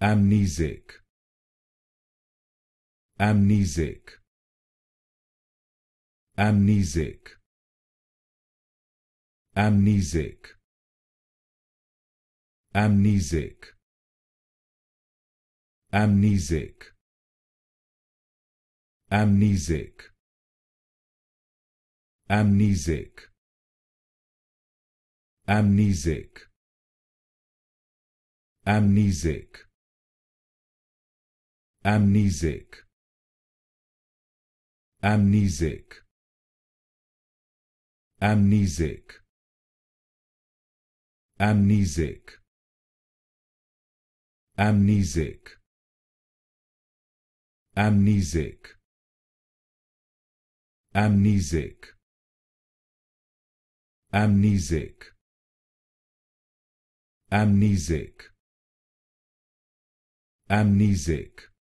amnesic amnesic amnesic amnesic amnesic amnesic amnesic amnesic amnesic amnesic amnesic amnesic amnesic amnesic amnesic amnesic amnesic amnesic amnesic amnesic